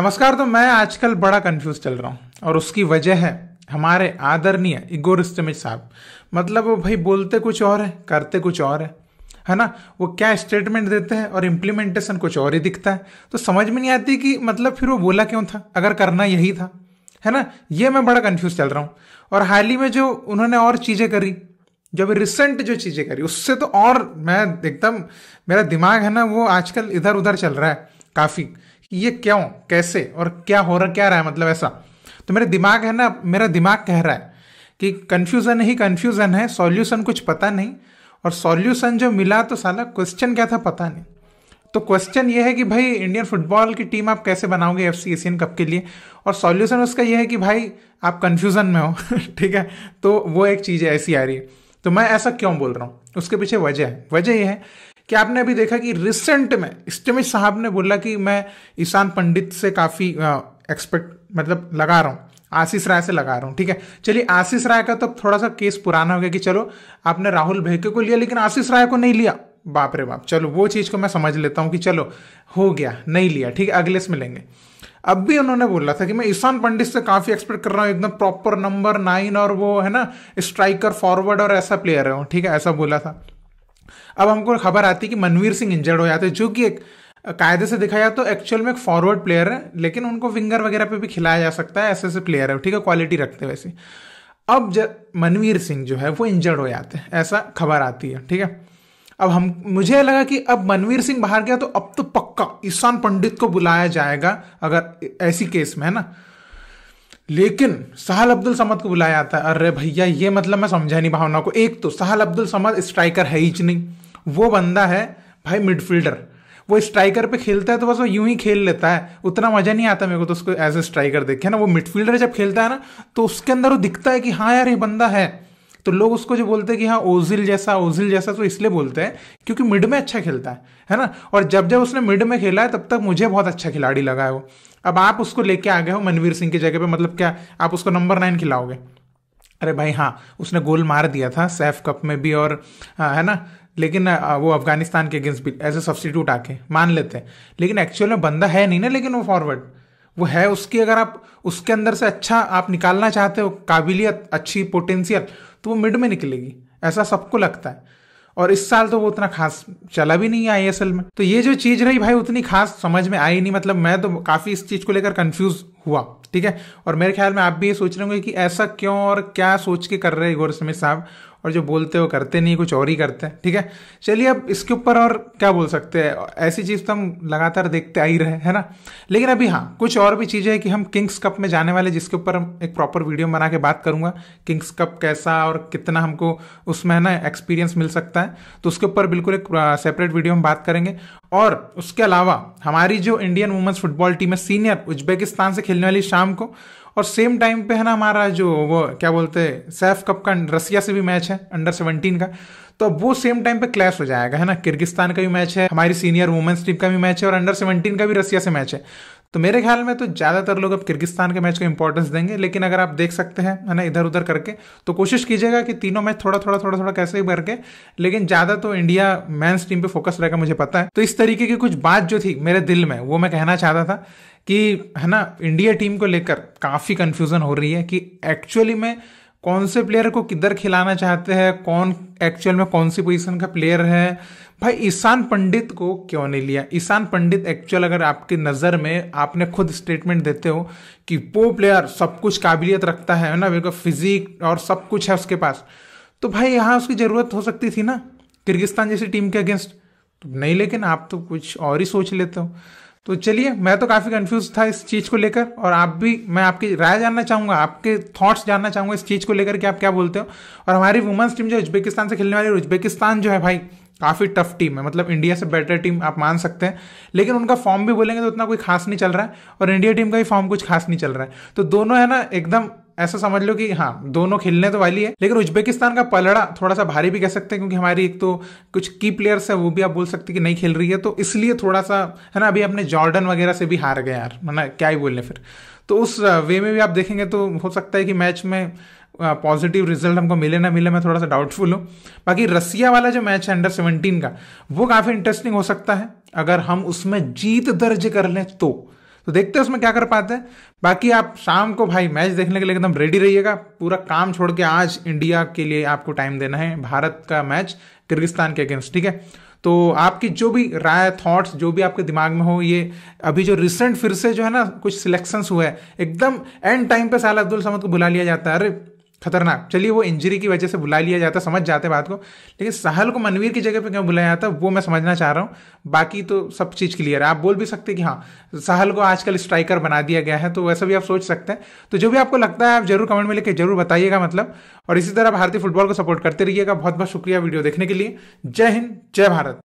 नमस्कार तो मैं आजकल बड़ा कंफ्यूज चल रहा हूँ और उसकी वजह है हमारे आदरणीय इगोर स्टमिज साहब मतलब वो भाई बोलते कुछ और है करते कुछ और है है ना वो क्या स्टेटमेंट देते हैं और इम्प्लीमेंटेशन कुछ और ही दिखता है तो समझ में नहीं आती कि मतलब फिर वो बोला क्यों था अगर करना यही था है ना ये मैं बड़ा कंफ्यूज चल रहा हूँ और हाल ही में जो उन्होंने और चीज़ें करी जो अभी रिसेंट जो चीज़ें करी उससे तो और मैं एकदम मेरा दिमाग है ना वो आजकल इधर उधर चल रहा है काफ़ी ये क्यों कैसे और क्या हो रहा क्या रहा है मतलब ऐसा तो मेरा दिमाग है ना मेरा दिमाग कह रहा है कि कन्फ्यूज़न ही कन्फ्यूज़न है सॉल्यूशन कुछ पता नहीं और सॉल्यूशन जो मिला तो साला क्वेश्चन क्या था पता नहीं तो क्वेश्चन ये है कि भाई इंडियन फुटबॉल की टीम आप कैसे बनाओगे एफ सी एशियन कप के लिए और सॉल्यूशन उसका ये है कि भाई आप कन्फ्यूज़न में हो ठीक है तो वो एक चीज़ ऐसी आ रही है तो मैं ऐसा क्यों बोल रहा हूँ उसके पीछे वजह है वजह यह है कि आपने अभी देखा कि रिसेंट में स्टमिश साहब ने बोला कि मैं ईशान पंडित से काफ़ी एक्सपेक्ट मतलब लगा रहा हूं आशीष राय से लगा रहा हूँ ठीक है चलिए आशीष राय का तो थोड़ा सा केस पुराना हो गया कि चलो आपने राहुल भेके को लिया लेकिन आशीष राय को नहीं लिया बाप रे बाप चलो वो चीज़ को मैं समझ लेता हूँ कि चलो हो गया नहीं लिया ठीक है अगले से मिलेंगे अब भी उन्होंने बोला था कि मैं ईशान पंडित से काफ़ी एक्सपेक्ट कर रहा हूँ एकदम प्रॉपर नंबर नाइन और वो है ना स्ट्राइकर फॉरवर्ड और ऐसा प्लेयर है ठीक है ऐसा बोला था अब हमको खबर आती है कि मनवीर सिंह इंजर्ड हो जाते जो कि एक कायदे से देखा जाए तो एक्चुअल में एक फॉरवर्ड प्लेयर है लेकिन उनको विंगर वगैरह पे भी खिलाया जा सकता है ऐसे ऐसे प्लेयर है ठीक है क्वालिटी रखते वैसे अब मनवीर सिंह जो है वो इंजर्ड हो जाते हैं ऐसा खबर आती है ठीक है अब हम मुझे लगा कि अब मनवीर सिंह बाहर गया तो अब तो पक्का ईशान पंडित को बुलाया जाएगा अगर ऐसी केस में है ना लेकिन सहल अब्दुल समद को बुलाया जाता है अरे भैया ये मतलब मैं समझा नहीं भावना को एक तो सहल अब्दुल समद स्ट्राइकर है ही नहीं वो बंदा है भाई मिडफील्डर वो स्ट्राइकर पे खेलता है तो बस वो यूं ही खेल लेता है उतना मजा नहीं आता मेरे को तो उसको एज ए स्ट्राइकर देखे ना वो मिडफील्डर जब खेलता है ना तो उसके अंदर वो दिखता है कि हाँ यार ये बंदा है तो लोग उसको जो बोलते हैं कि हाँ ओजिल जैसा ओजिल जैसा तो इसलिए बोलते हैं क्योंकि मिड में अच्छा खेलता है है ना और जब जब उसने मिड में खेला है तब तक मुझे बहुत अच्छा खिलाड़ी लगा है वो अब आप उसको लेके आ गए हो मनवीर सिंह की जगह पे मतलब क्या आप उसको नंबर नाइन खिलाओगे अरे भाई हाँ उसने गोल मार दिया था सैफ कप में भी और आ, है ना लेकिन आ, वो अफगानिस्तान के अगेंस्ट भी एज ए सब्सटीट्यूट आके मान लेते हैं लेकिन एक्चुअल में बंदा है नहीं ना लेकिन वो फॉरवर्ड वो है उसकी अगर आप उसके अंदर से अच्छा आप निकालना चाहते हो काबिलियत अच्छी पोटेंशियल तो वो मिड में निकलेगी ऐसा सबको लगता है और इस साल तो वो उतना खास चला भी नहीं आई एस में तो ये जो चीज रही भाई उतनी खास समझ में आई नहीं मतलब मैं तो काफी इस चीज को लेकर कंफ्यूज हुआ ठीक है और मेरे ख्याल में आप भी ये सोच रहे होंगे कि ऐसा क्यों और क्या सोच के कर रहे हैं समित साहब और जो बोलते हो करते नहीं कुछ और ही करते हैं ठीक है चलिए अब इसके ऊपर और क्या बोल सकते हैं ऐसी चीज़ तो हम लगातार देखते आ ही रहे है ना लेकिन अभी हाँ कुछ और भी चीज़ें हैं कि हम किंग्स कप में जाने वाले जिसके ऊपर हम एक प्रॉपर वीडियो बना के बात करूंगा किंग्स कप कैसा और कितना हमको उसमें है ना एक्सपीरियंस मिल सकता है तो उसके ऊपर बिल्कुल एक सेपरेट वीडियो हम बात करेंगे और उसके अलावा हमारी जो इंडियन वुमेंस फुटबॉल टीम है सीनियर उज्बेकिस्तान से खेलने वाली शाम को और सेम टाइम पे है ना हमारा जो वो क्या बोलते हैं सैफ कप का रसिया से भी मैच है अंडर सेवनटीन का तो अब वो सेम टाइम पे क्लैश हो जाएगा है ना किर्गिस्तान का भी मैच है हमारी सीनियर वुमेंस टीम का भी मैच है और अंडर सेवनटीन का भी रसिया से मैच है तो मेरे ख्याल में तो ज़्यादातर लोग अब किर्गिस्तान के मैच को इंपॉर्टेंस देंगे लेकिन अगर आप देख सकते हैं है ना इधर उधर करके तो कोशिश कीजिएगा कि तीनों मैच थोड़ा थोड़ा थोड़ा थोड़ा कैसे करके लेकिन ज़्यादा तो इंडिया मैंस टीम पर फोकस रहेगा मुझे पता है तो इस तरीके की कुछ बात जो थी मेरे दिल में वो मैं कहना चाहता था कि है ना इंडिया टीम को लेकर काफ़ी कंफ्यूजन हो रही है कि एक्चुअली में कौन से प्लेयर को किधर खिलाना चाहते हैं कौन एक्चुअल में कौन सी पोजीशन का प्लेयर है भाई ईशान पंडित को क्यों नहीं लिया ईशान पंडित एक्चुअल अगर आपकी नज़र में आपने खुद स्टेटमेंट देते हो कि वो प्लेयर सब कुछ काबिलियत रखता है ना बिल्कुल फिजिक और सब कुछ है उसके पास तो भाई यहाँ उसकी ज़रूरत हो सकती थी ना किर्गिस्तान जैसी टीम के अगेंस्ट तो नहीं लेकिन आप तो कुछ और ही सोच लेते हो तो चलिए मैं तो काफ़ी कंफ्यूज था इस चीज़ को लेकर और आप भी मैं आपकी राय जानना चाहूंगा आपके थॉट्स जानना चाहूंगा इस चीज़ को लेकर कि आप क्या बोलते हो और हमारी वुमेंस टीम जो उज्बेकिस्तान से खेलने वाली है उज्बेकिस्तान जो है भाई काफ़ी टफ टीम है मतलब इंडिया से बेटर टीम आप मान सकते हैं लेकिन उनका फॉर्म भी बोलेंगे तो उतना कोई खास नहीं चल रहा है और इंडिया टीम का भी फॉर्म कुछ खास नहीं चल रहा है तो दोनों है ना एकदम ऐसा समझ लो कि हाँ दोनों खेलने तो वाली है लेकिन उज्बेकिस्तान का पलड़ा थोड़ा सा भारी भी कह सकते हैं क्योंकि हमारी एक तो कुछ की प्लेयर्स है वो भी आप बोल सकते कि नहीं खेल रही है तो इसलिए थोड़ा सा है ना अभी अपने जॉर्डन वगैरह से भी हार गए यार मैंने क्या ही बोलने फिर तो उस वे में भी आप देखेंगे तो हो सकता है कि मैच में पॉजिटिव रिजल्ट हमको मिले ना मिले मैं थोड़ा सा डाउटफुल हूँ बाकी रसिया वाला जो मैच है अंडर सेवनटीन का वो काफ़ी इंटरेस्टिंग हो सकता है अगर हम उसमें जीत दर्ज कर लें तो तो देखते हैं उसमें क्या कर पाते हैं बाकी आप शाम को भाई मैच देखने के लिए एकदम रेडी रहिएगा पूरा काम छोड़ के आज इंडिया के लिए आपको टाइम देना है भारत का मैच किर्गिस्तान के अगेंस्ट ठीक है तो आपकी जो भी राय थॉट्स जो भी आपके दिमाग में हो ये अभी जो रिसेंट फिर से जो है ना कुछ सिलेक्शंस हुए एकदम एंड टाइम पे साल अब्दुल समद को बुला लिया जाता है अरे खतरनाक चलिए वो इंजरी की वजह से बुला लिया जाता समझ जाते बात को लेकिन सहल को मनवीर की जगह पे क्यों बुलाया जाता वो मैं समझना चाह रहा हूँ बाकी तो सब चीज़ क्लियर है आप बोल भी सकते हैं कि हाँ सहल को आजकल स्ट्राइकर बना दिया गया है तो वैसा भी आप सोच सकते हैं तो जो भी आपको लगता है आप जरूर कमेंट में लेकर जरूर बताइएगा मतलब और इसी तरह भारतीय फुटबॉल को सपोर्ट करते रहिएगा बहुत बहुत शुक्रिया वीडियो देखने के लिए जय हिंद जय भारत